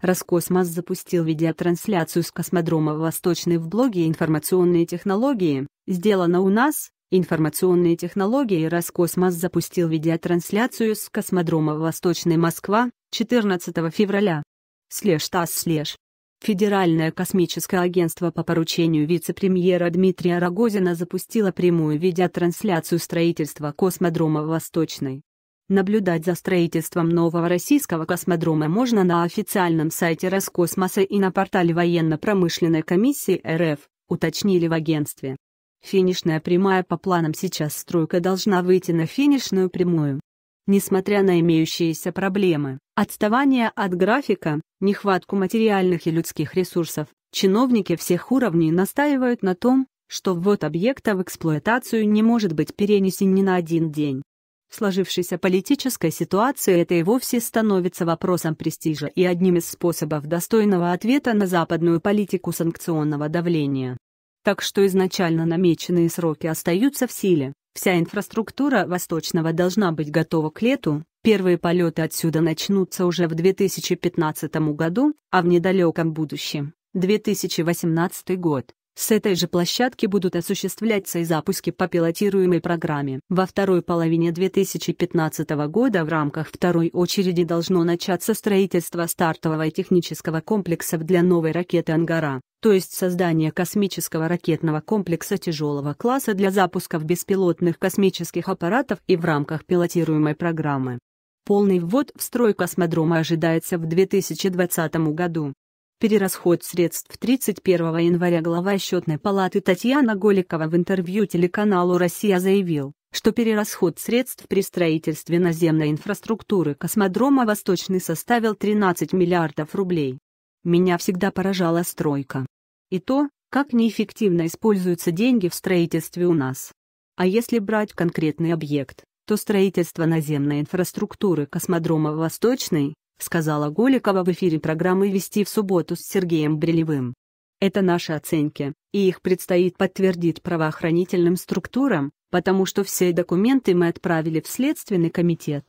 Роскосмос запустил видеотрансляцию с космодрома Восточный в блоге «Информационные технологии». Сделано у нас. Информационные технологии Роскосмос запустил видеотрансляцию с космодрома Восточный Москва 14 февраля. Слеж ТАСС слеж. Федеральное космическое агентство по поручению вице-премьера Дмитрия Рогозина запустило прямую видеотрансляцию строительства космодрома Восточный. Наблюдать за строительством нового российского космодрома можно на официальном сайте Роскосмоса и на портале военно-промышленной комиссии РФ, уточнили в агентстве. Финишная прямая по планам сейчас стройка должна выйти на финишную прямую. Несмотря на имеющиеся проблемы, отставание от графика, нехватку материальных и людских ресурсов, чиновники всех уровней настаивают на том, что ввод объекта в эксплуатацию не может быть перенесен ни на один день. В сложившейся политической ситуации это и вовсе становится вопросом престижа и одним из способов достойного ответа на западную политику санкционного давления. Так что изначально намеченные сроки остаются в силе, вся инфраструктура Восточного должна быть готова к лету, первые полеты отсюда начнутся уже в 2015 году, а в недалеком будущем – 2018 год. С этой же площадки будут осуществляться и запуски по пилотируемой программе. Во второй половине 2015 года в рамках второй очереди должно начаться строительство стартового и технического комплекса для новой ракеты «Ангара» то есть создание космического ракетного комплекса тяжелого класса для запусков беспилотных космических аппаратов и в рамках пилотируемой программы. Полный ввод в строй космодрома ожидается в 2020 году. Перерасход средств 31 января глава счетной палаты Татьяна Голикова в интервью телеканалу «Россия» заявил, что перерасход средств при строительстве наземной инфраструктуры космодрома «Восточный» составил 13 миллиардов рублей. Меня всегда поражала стройка. И то, как неэффективно используются деньги в строительстве у нас. А если брать конкретный объект, то строительство наземной инфраструктуры космодрома «Восточный» сказала Голикова в эфире программы «Вести в субботу» с Сергеем Брилевым. Это наши оценки, и их предстоит подтвердить правоохранительным структурам, потому что все документы мы отправили в Следственный комитет.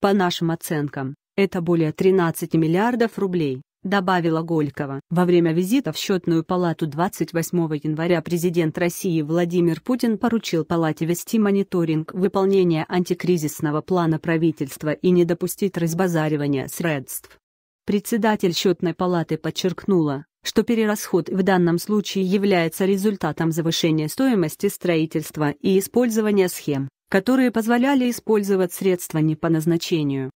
По нашим оценкам, это более 13 миллиардов рублей добавила Голькова. Во время визита в счетную палату 28 января президент России Владимир Путин поручил палате вести мониторинг выполнения антикризисного плана правительства и не допустить разбазаривания средств. Председатель счетной палаты подчеркнула, что перерасход в данном случае является результатом завышения стоимости строительства и использования схем, которые позволяли использовать средства не по назначению.